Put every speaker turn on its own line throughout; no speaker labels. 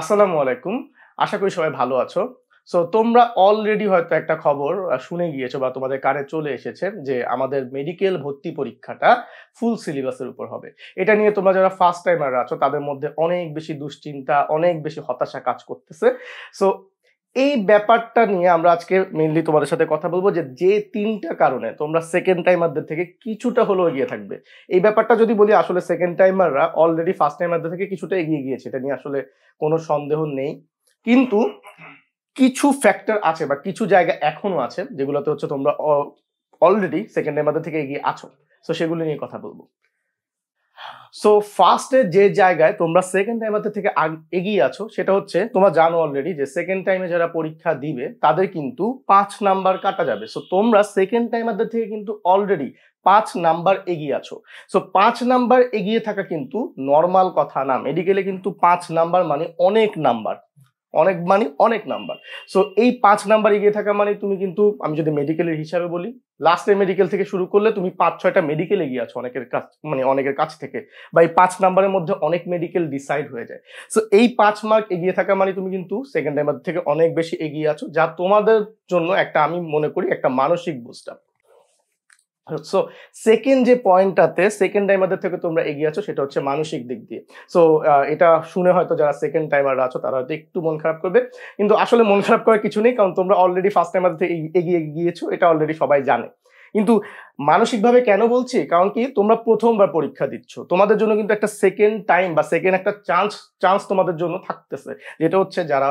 আসসালামু আলাইকুম আশা করি সবাই ভালো আছো সো তোমরা অলরেডি হয়তো একটা খবর শুনে গিয়েছো বা তোমাদের কানে চলে এসেছে যে আমাদের মেডিকেল ভর্তি পরীক্ষাটা ফুল সিলেবাসের উপর হবে এটা নিয়ে তোমরা যারা ফার্স্ট টাইমার আছো তাদের মধ্যে অনেক বেশি দুশ্চিন্তা অনেক বেশি হতাশা কাজ করতেছে সো এই ব্যাপারটা নিয়ে আমরা আজকে মেনলি তোমাদের সাথে কথা বলবো যে যে তিনটা কারণে তোমরা সেকেন্ড টাইমারদের থেকে কিছুটা হলেও এগিয়ে থাকবে এই ব্যাপারটা যদি বলি আসলে সেকেন্ড টাইমাররা অলরেডি ফার্স্ট টাইমারদের থেকে কিছুটা এগিয়ে গিয়েছে এটা নিয়ে আসলে কোনো সন্দেহ নেই কিন্তু কিছু ফ্যাক্টর আছে বা কিছু জায়গা এখনো আছে যেগুলোতে হচ্ছে তোমরা অলরেডি সেকেন্ড টাইমারদের থেকে এগিয়ে আছো তো সেগুলো নিয়ে কথা বলবো সো ফার্স্টে যে জায়গায় তোমরা সেকেন্ড টাইমারদের থেকে এগিয়ে আছো সেটা হচ্ছে তোমরা জানো অলরেডি যে সেকেন্ড টাইমে যারা পরীক্ষা দিবে তাদের কিন্তু পাঁচ নাম্বার কাটা যাবে সো তোমরা সেকেন্ড টাইমারদের থেকে কিন্তু অলরেডি পাঁচ নাম্বার এগিয়ে আছো সো পাঁচ নাম্বার এগিয়ে থাকা কিন্তু নর্মাল কথা না মেডিকেলে কিন্তু পাঁচ নাম্বার মানে অনেক নাম্বার অনেক মানে অনেক নাম্বার সো এই পাঁচ নাম্বার এগিয়ে থাকা মানে তুমি কিন্তু আমি যদি মেডিকেলের হিসাবে বলি লাস্টে মেডিকেল থেকে শুরু করলে তুমি পাঁচ ছয়টা মেডিকেল এগিয়ে আছো অনেকের কাছ মানে অনেকের কাছ থেকে বা এই পাঁচ নাম্বারের মধ্যে অনেক মেডিকেল ডিসাইড হয়ে যায় সো এই পাঁচ মার্ক এগিয়ে থাকা মানে তুমি কিন্তু সেকেন্ড নাম্বার থেকে অনেক বেশি এগিয়ে আছো যা তোমাদের জন্য একটা আমি মনে করি একটা মানসিক বুস্টার সো সেকেন্ড যে পয়েন্টটাতে সেকেন্ড টাইমারদের থেকে তোমরা এগিয়ে আছো সেটা হচ্ছে মানসিক দিক দিয়ে সো এটা শুনে হয়তো যারা সেকেন্ড টাইমাররা আছো তারা হয়তো একটু মন খারাপ করবে কিন্তু আসলে মন খারাপ করার কিছু নেই কারণ তোমরা অলরেডি ফার্স্ট টাইমারদের থেকে এগিয়ে গিয়েছো এটা অলরেডি সবাই জানে কিন্তু মানসিকভাবে কেন বলছি কারণ কি তোমরা প্রথমবার পরীক্ষা দিচ্ছ তোমাদের জন্য কিন্তু একটা সেকেন্ড টাইম বা সেকেন্ড একটা চান্স চান্স তোমাদের জন্য থাকতেছে যেটা হচ্ছে যারা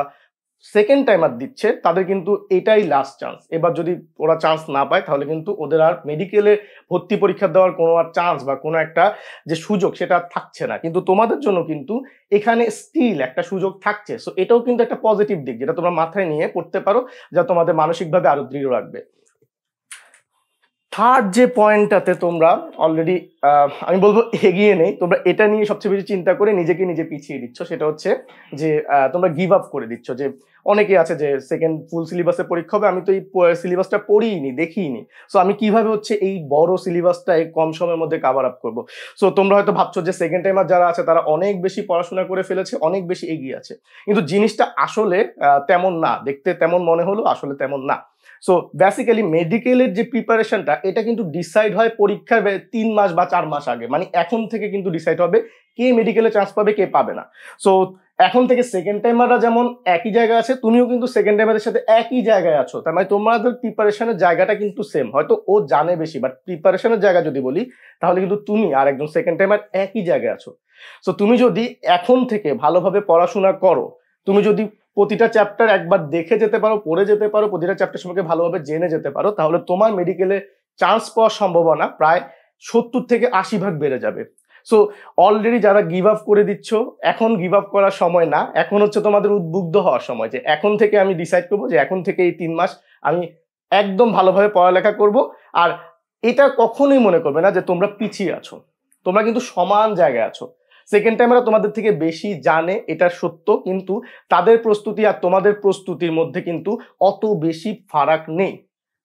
সেকেন্ড টাইমার দিচ্ছে তাদের কিন্তু এটাই লাস্ট চান্স এবার যদি ওরা চান্স না পায় তাহলে কিন্তু ওদের আর মেডিকেলে ভর্তি পরীক্ষা দেওয়ার কোনো আর চান্স বা কোনো একটা যে সুযোগ সেটা থাকছে না কিন্তু তোমাদের জন্য কিন্তু এখানে স্টিল একটা সুযোগ থাকছে সো এটাও কিন্তু একটা পজিটিভ দিক যেটা তোমরা মাথায় নিয়ে পড়তে পারো যা তোমাদের মানসিকভাবে আরও দৃঢ় রাখবে থার্ড যে পয়েন্টটাতে তোমরা অলরেডি আমি বলবো এগিয়ে নেই তোমরা এটা নিয়ে সবচেয়ে বেশি চিন্তা করে নিজেকে নিজে পিছিয়ে দিচ্ছ সেটা হচ্ছে যে তোমরা গিভ আপ করে দিচ্ছ যে অনেকে আছে যে সেকেন্ড ফুল সিলেবাসে পরীক্ষা হবে আমি তো এই সিলেবাসটা পড়িনি দেখিনি সো আমি কিভাবে হচ্ছে এই বড় সিলেবাসটা এই কম সময়ের মধ্যে কাভার আপ করবো সো তোমরা হয়তো ভাবছো যে সেকেন্ড টাইমার যারা আছে তারা অনেক বেশি পড়াশোনা করে ফেলেছে অনেক বেশি এগিয়ে আছে কিন্তু জিনিসটা আসলে তেমন না দেখতে তেমন মনে হলো আসলে তেমন না সো বেসিক্যালি মেডিকেলের যে প্রিপারেশনটা এটা কিন্তু ডিসাইড হয় পরীক্ষার তিন মাস বা চার মাস আগে মানে এখন থেকে কিন্তু ডিসাইড হবে কে মেডিকেলে চান্স পাবে কে পাবে না সো এখন থেকে সেকেন্ড টাইমাররা যেমন একই জায়গায় আছে তুমিও কিন্তু সেকেন্ড টাইমারের সাথে একই জায়গায় আছো তার মানে তোমাদের প্রিপারেশনের জায়গাটা কিন্তু সেম হয়তো ও জানে বেশি বাট প্রিপারেশনের জায়গা যদি বলি তাহলে কিন্তু তুমি আর একজন সেকেন্ড টাইমার একই জায়গায় আছো সো তুমি যদি এখন থেকে ভালোভাবে পড়াশোনা করো তুমি যদি প্রতিটা চ্যাপ্টার একবার দেখে যেতে পারো পড়ে যেতে পারো প্রতিটা চ্যাপ্টার সম্পর্কে ভালোভাবে জেনে যেতে পারো তাহলে তোমার মেডিকেলে চান্স পাওয়ার সম্ভাবনা প্রায় সত্তর থেকে আশি ভাগ বেড়ে যাবে সো অলরেডি যারা গিভ আপ করে দিচ্ছ এখন গিভ আপ করার সময় না এখন হচ্ছে তোমাদের উদ্বুদ্ধ হওয়ার সময় যে এখন থেকে আমি ডিসাইড করবো যে এখন থেকে এই তিন মাস আমি একদম ভালোভাবে পড়ালেখা করব আর এটা কখনোই মনে করবে না যে তোমরা পিছিয়ে আছো তোমরা কিন্তু সমান জায়গায় আছো সেকেন্ড টাইমেরা তোমাদের থেকে বেশি জানে এটা সত্য কিন্তু তাদের প্রস্তুতি আর তোমাদের প্রস্তুতির মধ্যে কিন্তু অত বেশি ফারাক নেই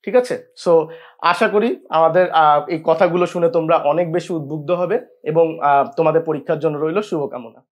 ঠিক আছে সো আশা করি আমাদের এই কথাগুলো শুনে তোমরা অনেক বেশি উদ্বুদ্ধ হবে এবং তোমাদের পরীক্ষার জন্য রইল শুভকামনা